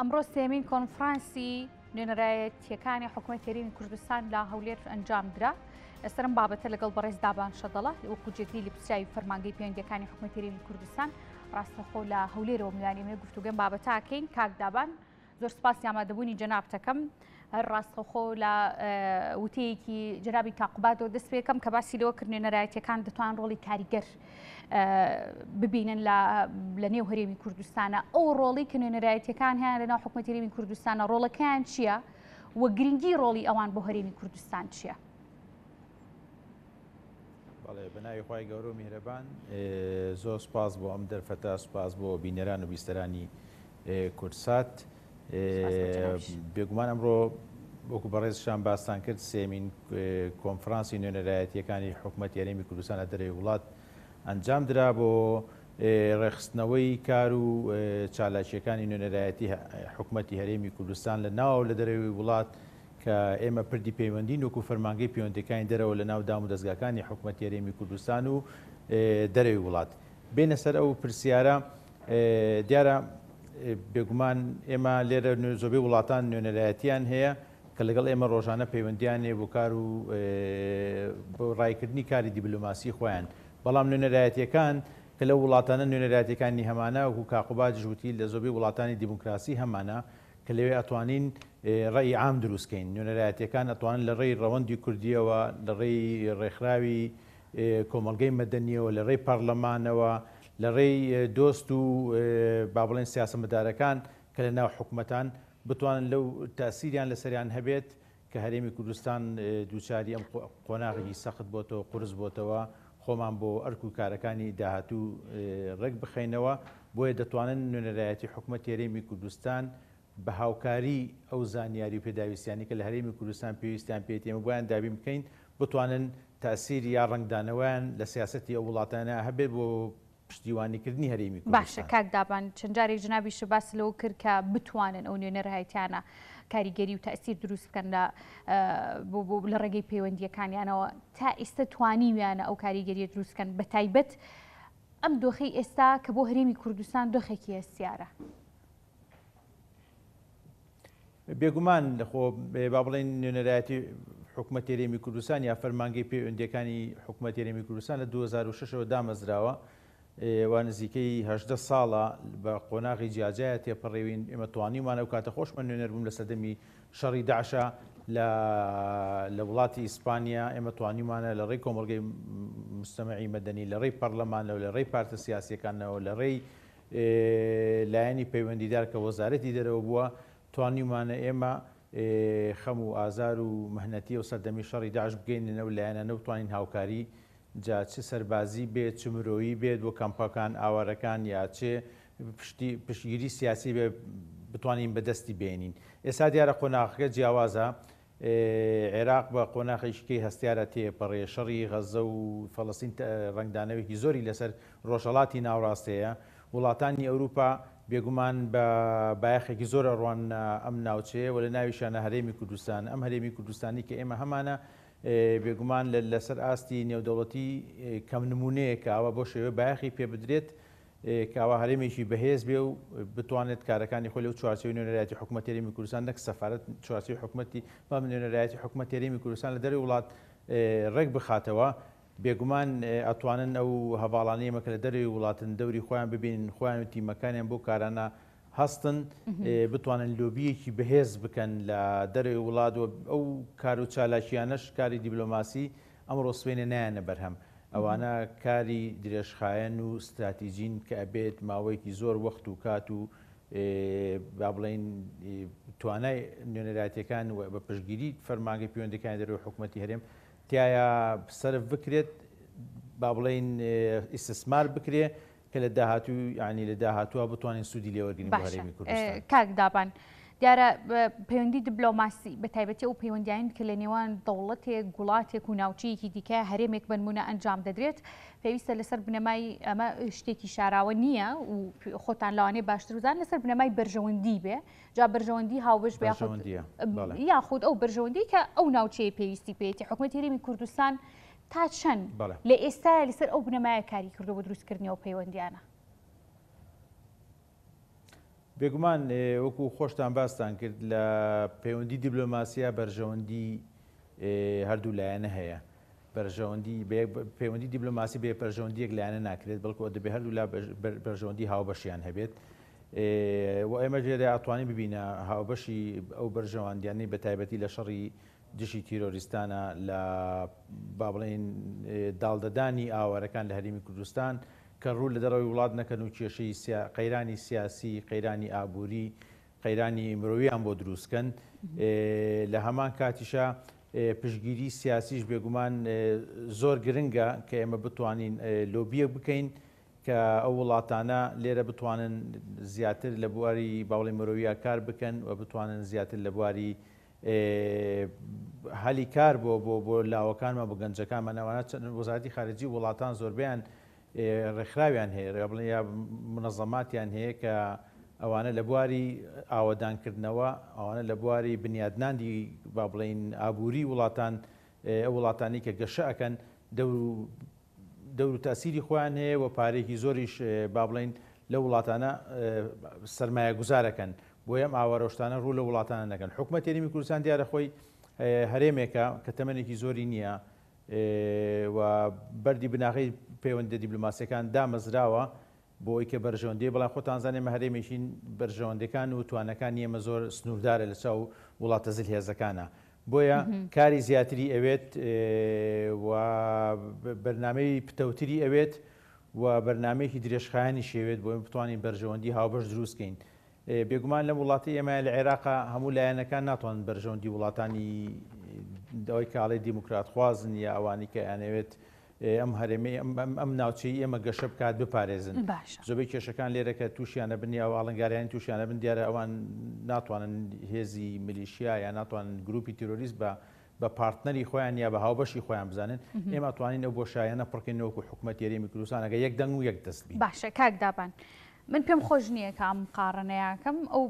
ئەمڕۆ سێمین کۆنفرانسی نوێنەرایەتیەکانی حکوومەت تێرین کوردستان لا هەولێر ئەنجامدرا لەسرم بابەتە لەگەڵ بەڕێز دابان شەدەڵە وەکوجێتی لە پرسیاوی فەرمانگەی پەیوەندەکانی حکوومەت تێرین کوردستان ڕاستەخۆ لە هەولێرەوە میوانێ گفتوگەم بابەتاکەین کاک دابان زۆر سپاس یامادەبوونی جەنابتەکەم. ڕاستەخۆ لە وتەیەکی جرابی تاقباتەوە دەست پێکەم کە باسی لەوە کردێن نەرایەتەکان دەتوان ڕۆڵی کاریگەر ببینن لە نێو هەرێمی کوردستانە ئەو ڕۆڵی کردێنەرایەتەکان هیان لەناو حکوومەتیێمی کوردستانە ڕۆڵەکەیان چییە؟ وە گرنگی ڕۆڵی ئەوان بۆ هەرێمی کوردستان چییە؟ بەڵێ بەناوی خی گەورە و میهرەبان زۆر سپاس بۆ ئەم دەرفەتا سپاس بۆ بینەران و بیستەرانی کورسات. بێگومان ئەمڕۆ وەکو بەڕێزشان باستان کرد سێمین کۆنفرانسی نوێنەرایەتیەکانی حکوومەت یاریمی کوردستانە دەرێ وڵات ئەنجام درا بۆ ڕێخستنەوەی کار و چالاکیەکانی نوێنەرایەتی حکوومەتتی هەرێمی کوردستان لە ناو لە دەرەوەی وڵات کە ئێمە پردی پەیوەندین وکو فەرمانگەی پەیوەندەکانی دەرەوە لە ناو دام و دەستگاکانی حکوومەتتی هەرێمی کوردستان و دەرەوی وڵات بێنە سەر ئەو پرسیارە دیارە بێگومان ئێمە لێرە زۆبی وڵاتان نوێنەرایەتیان هەیە کە لەگەڵ ئێمە ڕۆژانە پەیوەندیانێ بۆ کار و ڕایکردنی کاری دیبلوماسی خۆیان بەڵام نوێنەرایەتیەکان کە لە وڵاتانە نوێنەرایەتەکانی هەمانە و کاقوباج ژووتی لە زۆبی وڵاتانی دیموکراسی هەمانە کە لەوێ ئەتوانین ڕێی عام دروستکەین نوێنەرایەتەکان ئەتوان لە ڕێی ڕەوەندی کوردیەوە لە ڕێی ڕێکخراوی کۆمەلگەی مەدەنیەوە لە ڕێی پارلەمانەوە لە ڕێی دۆست و با بڵێن سیاسە مدارەکان کە لە ناو حکوومەتان بتوانن لەو تاسیریان لە سەریان هەبێت کە هەرێمی کوردستان دووچاری ئەم قۆناغی سەخت بۆتەوە قرس بۆتەوە خۆمان بۆ ئەرک و کارەکانی داهاتوو ڕێک بخینەوە بۆیە دەتوانن نوێنەرایەتی حکوومەت هەرێمی کوردستان بە هاوکاری ئەو زانیاری و پێداویستیانی کە لە هەرێمی کوردستان پێویستیان پێێت ئێمە بۆیان دابی بکەین بتوانن تاسیری یا ڕنگدانەوەیان لە سیاستی ئەو وڵاتانە هەبێت بۆ پشتیوانیکردنی هەرێمی باشە کاک دابان چەندجارێک جنابیش باس لەوە کرد کە بتوانن ئەو نوێنەرهایتیانە کاریگەری و تاسیر دروست بکەن لە لە ڕێگەی پەیوەندیەکانیانەوە تا ئێستا توانی ویانە ئەو کاریگەری دروستکەن بە تایبەت ئەم دۆخی ئێستا کە بۆ هەرێمی کوردستان دۆخێکی ئێسیارە. بێگومان لەخۆ با بڵێن نوێنەرایەتی حکوومەت تێرێمی کوردستان یا فەرمانگەی پەیوەندەکانی حکوومەت تێرێمی کوردستان لە 2006ەوە دامەزراوە وا نزیکەی هەدە ساڵە بە قۆناغی جیاجایە تێپەڕێوین ئمە توانیمانە و کاتە خۆشمە نوێنەربووم لە سەدەمی شەڕی داعشە لە وڵاتی ئیسپانیا ئێمە توانیمانە لە ڕێی کۆمەلگەی مستەمەعی مەدەنی لە ڕێی پەرلەمانەوە لە ڕێی پارتە سیاسەکانەوە لە ڕێی لایەنی پەیوەندیدار کە وەزارەتی دەرەوە بووە توانیمانە ئێمە خەم و ئازار و مهنەتی و سەردەمی شەڕی داعش بگەینەوە لایەنە نەوتوانین هاوکاری جاچی سەربازی بێت چمرۆیی بێت بۆ کەمپەکان ئاوارەکان یاچێ پشتی پشتگیری سیاسی بێ بتوانین بەدەستی بێنین ئێستا دیارە قۆناغەکە جیاوازە عێراق بە قۆناخیشکی هەستیارە تێپەڕێ شەڕی غەزە و فەڵستین ڕنگدانەوێکی زۆری لەسەر ڕۆژەڵاتی ناوڕاستەیە وڵاتانی ئەوروپا بێگومان بە بایەخێکی زۆر ڕوان ئەم ناوچەیە و لە ناویشانە هەرێمی کوردستان ئەم هەرێمی کوردستانی کە ئێمە هەمانە بێگومان لەسەر ئاستی نێودەوڵەتی کەم نمونەیە کاوە بۆ شێوە بایەخی پێ بدرێت کاوا هەرێمێکی بەهێز بێ و بتوانێت کارەکانی خۆ لەو چوارچوی نوێنەرایەتی حکوومەت تێرێمی کوردستان نەک سەفارەت چوارچوی حکوومەتتی بام نوێنەرایەتی حکوومەت تێرێمی کوردستان لە دەری وڵات ڕێک بخاتەوە بێگومان ئەتوانن ئەو هەواڵانەیە مەکە لە دەرەوەی وڵاتن دەوری خۆیان ببین خۆیانتی مەکانیان بۆ کارانە هەستن بتوانن لۆبیەکی بەهێز بکەن لە دەرەوەی وڵات و ئەو کار و چالاشیانەش کاری دیبلۆماسی ئەمڕۆ سوێنە نیانە بەرهەم ئەوانە کاری درێژخایەن و استراتیژین کە ئەبێت ماوەیەکی زۆر وەخت و کات و با بڵین توانای نوێنەراتەکان بە پشگیری فەرمانگە پەیوەندەکانی دەرەوە حکوومەتتی هەرێم تایە سرف بکرێت با بڵین ئیسسمار بکرێ کە لە داهاتوو ینی لە داهاتووە بتوانین سوودی لێوەرگنی بەهرێمی کوردستان کاک دابان. دیارە پەیوەندی دیبلۆماسی بە تایبەتی ئەو پەیوەندیان کە لە نێوان دەوڵەتێک گوڵاتێک و ناوچەیەکی دیکە هەرێمێک بنمونە ئەنجام دەدرێت پێویستە لەسەر بنەمای ئەمە شتێکی شاراوە نییە و خۆتان لەوانێ باشترزان لەسەر بنەمای بەرژەوەندی بێ جا بەرژەوەندی هاوبش یاخود ئەو بەرژەوەندی کە ئەو ناوچەیە پێویستی پێێتی حکوومەتی هەرێمی کوردستان تا چەند لە ئێستا لەسەر ئەو بنەمایە کاری کردو بە دروستکردنی و پەیوەندیانە بێگومان وەکو خۆشتان باستان کرد لە پەیوەندی دیبلۆماسیە بەرژەوەندی هەردوو لایەنە هەیە بەرژەوەندی پەیوەندی دیبلۆماسی بێ پەرژەوەندیەک لایەنە ناکرێت بەڵکو دەبێ هەردوو لا بەرژەوەندی هاوبەشیان هەبێت و ئێمە جێدا ئاتوانی ببینە هاوبەشی ئەو بەرژەوەندیانی بە تایبەتی لە شەڕی دشی تیرۆریستانە لە با بڵین داڵدەدانی ئاوارەکان لە هەریمی کوردستان کە ڕوو لە دەرەوەی وڵات نەکەن و کێشەی قەیرانی سیاسی قەیرانی ئابووری قەیرانی مرۆویان بۆ دروستکەن لە هەمان کاتیشە پشگیری سیاسیش بێگومان زۆر گرنگە کە ئێمە بتوانین لۆبیە بکەین کە ئەو وڵاتانە لێرە بتوانن زیاتر لە بواری باوڵی مرۆویە کار بکەن و بتوانن زیاتر لە بواری هەلی کار بۆ بۆ بۆ لاوەکانمە بۆ گەنجەکانمە ناوانە وەزارتی خارجی وڵاتان زۆربیان ڕێکخراویان هەیە ڕێبڵێ یا منەظەماتیان هەیە کە ئەوانە لە بواری ئاوەدانکردنەوە ئەوانە لە بواری بنیادناندی با بڵین ئابووری وڵاتان وڵاتانی کە گەشە ئەەکەن دەور و تاسیری خۆیان هەیە و پارێکی زۆریش با بڵین لە وڵاتانە سرمایە گوزارەکەن بۆ ئەم ئاوارۆشتانە ڕوو لە وڵاتانە نەکەن حکوومەت تێریمی کوردستان دیارە خۆی هەرێمێکە کە تەمەێکی زۆری نییە و بەری بناغی پەیوەندە دیبلوماسیەکان دامەزراوە بۆی کە بەرژەوەندی بەڵام خۆتان زانێ مەهرێمێکین بەرژەوەندەکان و توانەکان نیەمە زۆر سنووردارە لە چاو وڵاتە زل هێزەکانە. بۆیە کاری زیاتری ئەوێت بەرنمەی پتەوتری ئەوێت و بەرنمەیەکی درێژخایانی شێوێت بۆ بتوانین بەرژەوەندی هاوبەش دروستکەین. بێگومان لە وڵاتی ئێمە لە عێراقا هەموو لایەنەکان ناتوان بەرژەوەندی وڵاتانی داوای کاڵی دیموکرات خوازن یا ئەوانی کە ئەنەوێت ئەم هەرێمی ئەم ناوچەی ئێمە گەشە بکات بپارێزن زۆبەی کێشەکان لێرەکە تووشیانە بنیا و ئاڵنگاریان تووشیانە بن دیارە ئەوان ناتوانن هێزی ملیشیا یا ناتوانن گروپی تیرۆریست بە بە پارتنەری خۆیان یا بە هاوبەشی خۆیان بزانن ئێمە توانین ئەو بۆشایەنە پڕکردنەوەکو حکوومەت یاریمی کوردستانەکە یەک دەنگ و یەک دەستبی باشە کاک دابان من پێم خۆش نییە کام قارنەیەکەم ئەو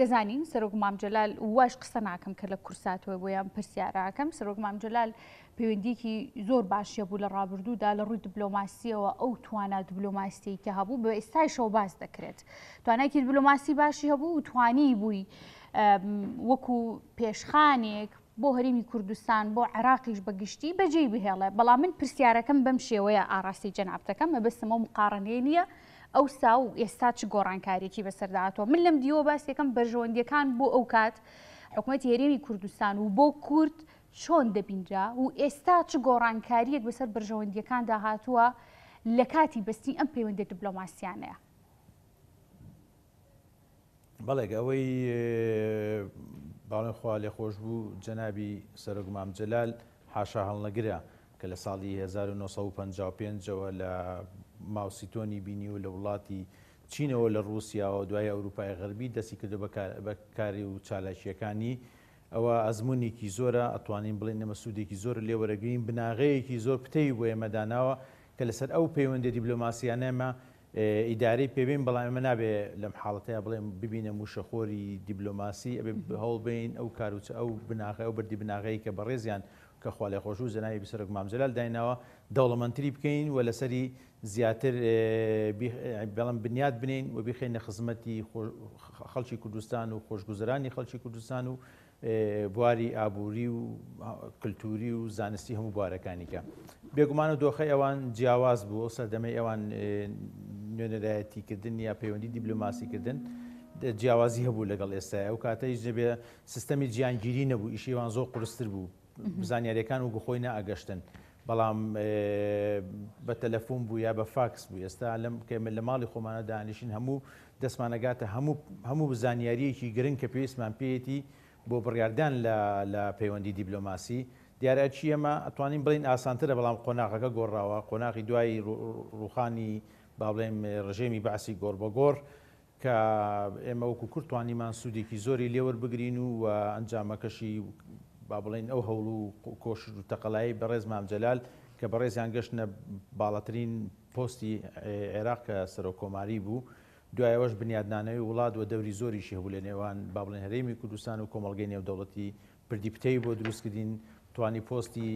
دەزانین سەرۆک مامجلال واش قسە ناکەم کە لە کورساتەوە بۆیان پرسیاراکەم سەرۆک مامجلال پەیوەندیکی زۆر باشیە بوو لە ڕابردوودا لە ڕووی دیبلۆماسیەوە ئەو توانە دیبلۆماسی کە هەبوو بە ئێستای شەو باز دەکرێت توانایکی دیبلۆماسی باشی هەبوو و توانی بووی وەکو پێشخانێک بۆ هەریمی کوردستان بۆ عراقیش بەگشتی بەجێی بهێڵێ بەڵام من پرسیارەکەم بەم شێوەیە ئاراسی جەنابەکەم مەبستمە مقارنێ نییە ئەو سا و ئێستا چ گۆڕانکاریێکی بەسەردااتەوە من لەم دیوە باسیەکەم بەژۆندیەکان بۆ ئەو کات حکوومەت هێرێمی کوردستان و بۆ کورت چۆن دەبینرا و ئێستا چ گۆڕانکاریەک بەسەر بژەوەندیەکان داهاتووە لە کاتی بەستی ئەم پەیوەندە دیبلۆماسیانەیە بەڵێک ئەوەی باڵێنخوا لێ خۆش بوو جەنابی سەرگومام جلال حاشا هەڵنەگرە کە لە ساڵی 1955ەوە لە ماوسیتۆنی بینی و لە وڵاتی چینەوە لە رووسیاەوە دوای ئەوروپای غەربی دەستی کرد بەکاری و چالاشیەکانی ئەوە ئەزمونێکی زۆرە ئەتوانین بڵێن نەمە سوودێکی زۆر لێوەرەگرین بناغەیەکی زۆر پتەی بۆ ئێمەداناوە کە لەسەر ئەو پەیوەندە دیبلۆماسیانەمە ئیداری پێبین بەڵام ئەمە نابێ لەم حاڵەتەیە بڵێم ببینە موشەخۆری دیبلۆماسی ئەبێ هەوڵ بین ئەو کاروچ ئەو بناغی ئەو بردی بناغەیە کە بەڕێزیان کە خاڵی خۆش و زەنایی بسەرک مامزلال دایناوە دەوڵەمەندتری بکەین و لەسەری زیاتر بەڵام بنیاد بنین و بخێنە خزمەتی خەڵکی کوردستان و خۆشگوزرانی خەڵکی کوردستان و بواری ئابووری و کللتوری و زانستی هەموو بوارەکانیکە بێگومانە دۆخی ئەوان جیاواز بوو سەردەمەی ئەوان نوێنەدایەتیکردن یا پەیوەندی دیبلوماسیکردن جیاوازی هەبوو لەگەڵ ئێستا ئەو کاتەی ژەبێ سیستەمی جیانگیری نەبوو ئیشیوان زۆر قرستر بوو زانیاریەکان و گخۆی نەئگەشتن بەڵام بە تەلەفۆن بوو یا بە فاکس بوو ئێستا لەم کەمل لە ماڵی خۆمانە دانیشین هەموو دەستمانەگاتە هەموو زانیاریەکی گرنگ کە پێویستمان پێێتی بۆ بڕاردان لە پەیوەندی دیبلۆماسی دیارە چی ئەمە ئەتوانین بڵین ئاسانترە بەڵام قۆناغەکە گۆڕاوە قۆناغی دوای ڕوخانی باڵێم ڕژێمی باسی گۆر بە گۆڕ کە ئێمە وەکو کورتوانیمان سوودێکی زۆری لێوەربگرین و ئەنجامەکەشی با بڵین ئەو هەوڵ و کۆش و تەقەلایی بەڕێز مامجلال کە بەڕێزیان گەشتە باڵەترین پۆستی عێراق کە سەرۆکۆماری بوو دوایەوەش بنیادنانەوەی وڵات و دەوری زۆریشی هەبوو لە نێوان با بڵێن هەرێمی کوردستان و کۆمەلگەی نێودەوڵەتی پردیپتەی بۆ دروستکردین توانی پۆستی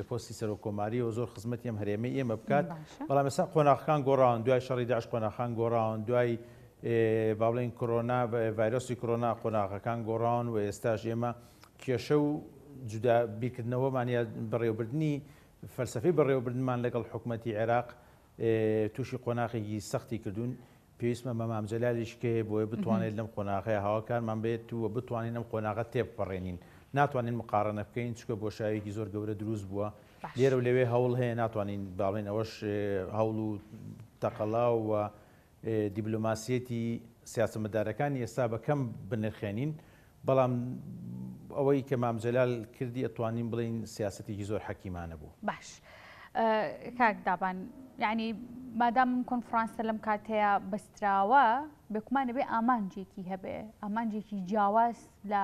لە پۆستی سەرۆکۆماری و زۆر خزمەتی ئەم هەرێمە ئێمە بکات بەڵام ئێستا قۆناخان گۆڕان دوای شەڕی داش قۆناخان گۆڕان دوای با بڵێن کۆرۆنا ڤایرۆسی کۆرۆنا قۆناغەکان گۆڕان و ئێستاش ئێمە کێشە و جودا بیرکردنەوەمانە بەڕێوەبردننی فەلسفی بەڕێوەبردنمان لەگەڵ حکوومەتتی عێراق تووشی قۆناقێکی سەختی کردوون پێویستمە مەمامجەلالیشکێ بۆیە بتوانێت لەم قۆناغی هاواکارمان بێت و بتوانین لەم قۆناغەت تێبپەڕێنین ناتوانین مقارنە بکەین چکە بۆ شایەکی زۆر گەورە دروست بووە لێرە لەوێ هەوڵ هەیە ناتوانین باڵێن ئەوەش هەوڵ و تەقەڵا و دیبلوماسیەتی سیاسەمەدارەکانی ئێستا بەکەم بنرخێنین بەڵام ئەوەی کە مامجلال کردی ئەتوانین بڵین سیاستێکی زۆر حەکیمانە بوو باش کاک دابان یعنی مادام کۆنفرانسە لەم کاتەیە بەستراوە بکومانەبێ ئامانجێکی هەبێ ئامانجێکی جیاواز لە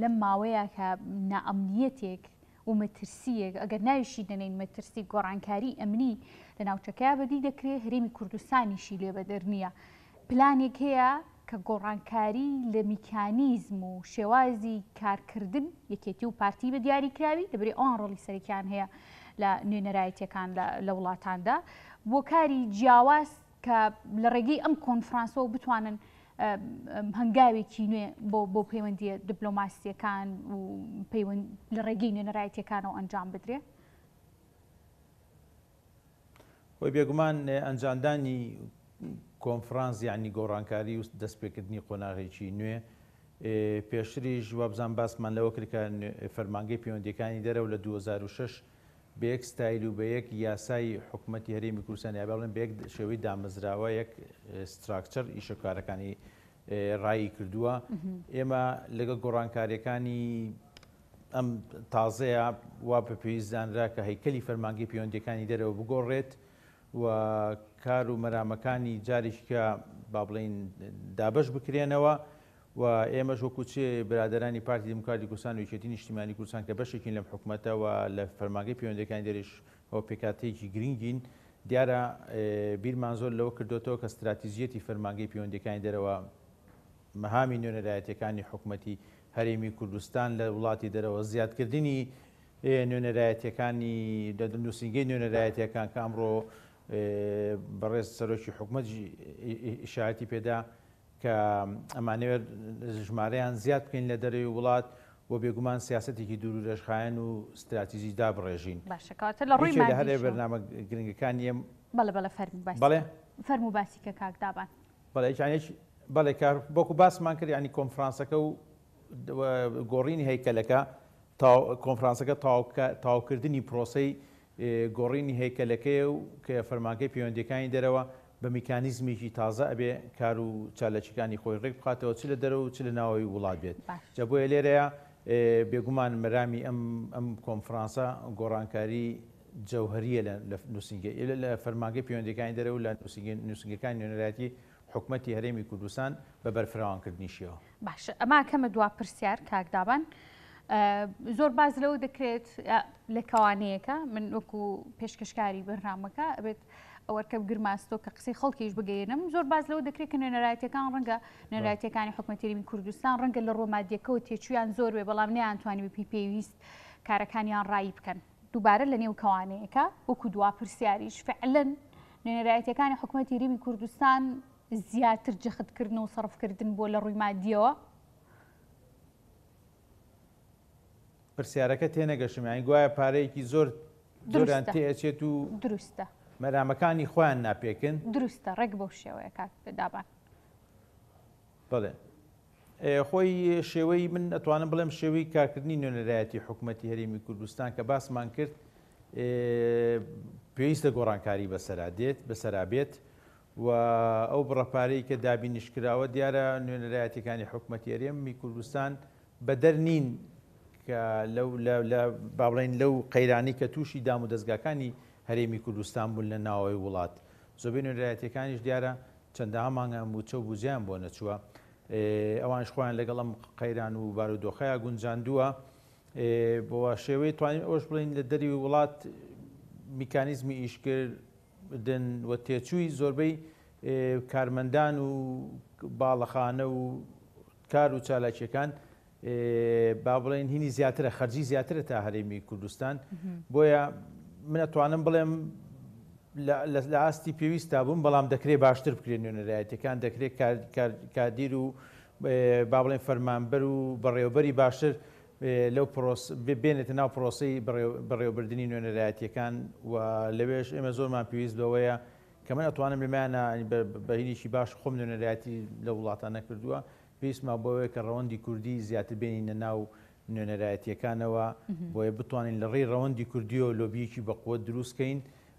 لەم ماوەیە کە نائەمنیەتێک و مەترسیەک ئەگەر ناویشی دەنین مەترسی گۆڕانکاری ئەمنی لە ناوچەکەی بەدی دەکرێت هەرێمی کوردستانیشی لێ بەدەر نییە پلانێک هەیە کە گۆڕانکاری لە میکانیزم و شێوازی کارکردن یەکێتی و پارتی بە دیاریکراوی دەبری ئەوان ڕۆڵی سەرکیان هەیە لە نوێنەرایەتەکان لە وڵاتاندا بۆ کاری جیاواز کە لە ڕێگەی ئەم کۆنفرانسەوە بتوانن هەنگاوێکی نوێ بۆ بۆ پەیوەندی دیپلۆماسیەکان و لە ڕێگەی نوێنەرایەتەکانەوە ئەنجام بدرێ بۆی بێگومان ئەنجاندانی کۆنفرانس یعنی گۆڕانکاری و دەستپێکردنی قۆناغێکی نوێ پێشری ژوابزان باسمان لەوە کردکان فەرمانگەی پەیوەندەکانی دەرەوە لە 2006 بەیەک ستایل و بەیەک یاسایی حکوومەتتی هەرێمی کوردستان یابڵن بەیەک شێوەی دامەزراوە یەک ستراکچەر ئیشەکارەکانی ڕایی کردووە ئێمە لەگە گۆڕانکاریەکانی ئەم تازەیە وا بە پێویستدانرا کە هەیکەلی فەرمانگەی پەیوەندەکانی دەرەوە بگۆڕێت و کار و مەرامەکانی جارێککە با بڵین دابش بکرێنەوە و ئێمەش وەکوچێ برادرانی پارتی دموکراتی کوردستان وچێتی نیشتیمانی کوردستان کە بەشێکین لەم حکوومەتەوە لە فەرماگەی پەیوەندەکان دەرێش ئەو پێکاتێکی گرنگین دیارە بیرمان زۆر لەوە کردوێتەوە کە استراتیزیەتی فەرماگەی پەیوەندەکانی دەرەوە مەهامی نوێنەرایەتەکانی حکوومەتی هەرێمی کوردستان لە وڵاتی دەرەوە زیادکردنی نوێنەرایەتەکانی دەدنووسنگی نوێنەرایەتەکان کامڕۆ بەڕێز سەرۆکی حکوومەتجی ئشاعەتی پێدا کە ئەمانەوێت ژمارەیان زیاد بکەین لە دەرەوەی وڵات بۆ بێگومان سیاستێکی دوور دەشخایەن و استراتیزی دابڕێژین باشکاتە لە ڕووی هەرێ بەرنامە گرنگەکان یم بەڵێ بەڵە بڵێ فەرمو باسیکە کاک دابان بەڵێ بەڵێ کار بۆکو باسمان کرد ینی کۆنفرانسەکە و گۆڕینی هەیکەلەکە کۆنفرانسەکە تاوکردنی پرۆسی گۆڕینی هەیکەلەکەی و کە فەرمانکەی پەیوەندەکانی دەرەوە بە میکانیزمێکی تازە ئەبێ کار و چالەچەکانی خۆی ڕێک بخاتەوە چ لە دەرە و چ لە ناوەوەی وڵات بێت جەبە لێرەیە بێگومان مەرامی ئەم کۆنفرانسا گۆڕانکاری جەوهریە لە نووسنگە لە فەرمانگەی پەیوەندەکانی دەرە و لە نووسنگەکان نوێنەرەتی حکومەتی هەرێمی کوردستان بە بەرفراوانکردنیشیەوە باش ئەما کەمە دوا پرسیار کاکدابان زۆر باز لەو دەکرێت لە کەوانەیەەکە من وەکو پێشکەشکاری بەرنامەکە ئەبێت ئەوەرکە گرماستۆ کە قسەی خەڵکیش بگەێنم زۆر باز لەو دەکرێت کە نێنەرایەتەکان ڕەنگە نێنەرایەتەکانی حکوومەتریمی کوردستان ڕەنگە لە ڕۆمادیەکەەوە تێچویان زۆر وێ بەڵام نیانتوانی پی پێویست کارەکانیان ڕایی بکەن دووبارە لە نێو کەوانەیەەکە وەکو دواپرسیاریش فعلەن نێنەرایەتەکانی حکوومەتی ریمی کوردستان زیاتر جەختکردن و سەرفکردن بۆ لە ڕووی مادیەوە پرسیارەکە تێنەگەشتمیانی گوایە پارەیەکی زۆر زۆران تێچێت و دروستە مەرامەکانی خۆیان ناپێکن دروستە ڕێک بۆ شێوەیە کات دابان بڵێ خۆی شێوەی من ئەتوانم بڵێم شێوەی کارکردنی نوێنەرایەتی حکوومەتتی هەرێمی کوردستان کە باسمان کرد پێویستە گۆڕانکاری بەسەرا دێت بەسەرا بێت و ئەو بڕەپارەی کە دابینیشکراوە دیارە نوێنەرایەتەکانی حکوومەتتی هەرێمی کوردستان بەدەر نین باڵین لەو قەیرانی کە تووشی دام و دەستگاکانی هەرێمی کوردستان بوون لە ناوەوەی وڵات زۆبی نوێنرایەتەکانیش دیارە چەندە مانگە موچە و بزیان بۆ نەچووە ئەوان خۆیان لەگەڵم قەیران و بارودۆخەیە گونجاندووە بۆە شێوەی توانین ئەوش بڵین لە دەری وڵات میکانیزمی ئیشکردن و تێچووی زۆربەی کارمەندان و باڵەخانە و کار و چالاکیەکان با بڵێن هینی زیاترە خەرجی زیاترە تا هەرێمی کوردستان بۆیە منەتوانم بڵێم لە ئاستی پێویستە بووم بەڵام دەکرێت باشتر بکرێن نوێنەرایەتەکان دەکرێت کادیر و با بڵێن فەرمانبەر و بەڕێوبەری باشتر لەو بێنێتە ناو پرۆسی بەڕێوەبردننی نوێنەرایەتەکان و لەوێش ئێمە زۆرمان پێویست بەوەیە کە من ئەتوانم لەمانە بەهینیشی باش خۆم نوێنەرایەتی لە وڵاتانە کردووە. پێیسما بۆەوەی کە ڕەوەندی کوردی زیاتر بینینە ناو نوێنەرایەتیەکانەوە بۆیە بتوانین لە ڕێی ڕەوەندی کوردیۆ لۆبیەکی بەقوە دروستکەین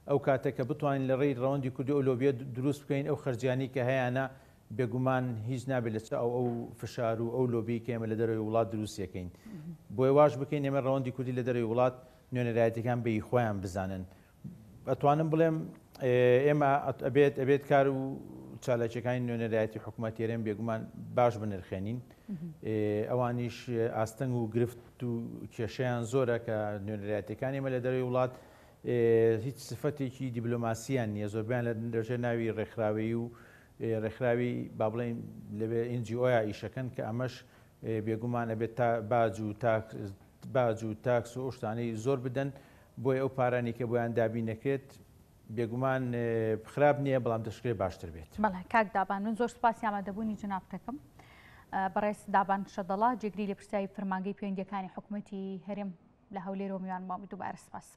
ئەو کاتێککە بتوانین لە ڕێی ڕەوەندی کوردی ئەو لۆبیە دروست بکەین ئەو خرجانی کە هەیەە بێگومان هیچ نابێت لە ئەو ئەو فشار و ئەو لۆبی کەمە لە دەروی وڵات دروستیەکەین بۆی واش بکەین ئێمە ڕەوەندی کوردی لە دەروی وڵات نوێنەرایەتەکان بەی خۆیان بزانن ئەتوانم بڵێم ئێمە ئەبێت ئەبێت کار و چالاکیەکانی نوێنەرایەتی حکوومەتێرێن بێگومان باش بنرخێنین ئەوانیش ئاستەنگ و گرفت و کێشەیان زۆرە کە نوێنەرایەتەکانی مە لە دەروی وڵات هیچ سفتێکی دیبلۆماسیان نیە زۆربیان لە دەژێ ناوی ڕێکخراوی و ڕێکخراوی با بڵین لەبێ ئینجیۆیا ئیشەکەن کە ئەمەش بێگومانە بێت تا باج و باج و تاکس و ئۆشتانەی زۆر بدەن بۆی ئەو پارانی کە بۆیان دابینەکرێت بێگومان خراپ نییە بەڵام دەشکێ باشتر بێت بەڵ کاک دابان من زۆر سپاسی ئامادەبوونی جنابتەکەم بەڕێز دابان شەدەڵا جێگری لە پرسیایی فەرمانگەی پەیوەندەکانی حکوومەتی هەرم لە هەولێرۆ میوان مامی دووبارە سپاس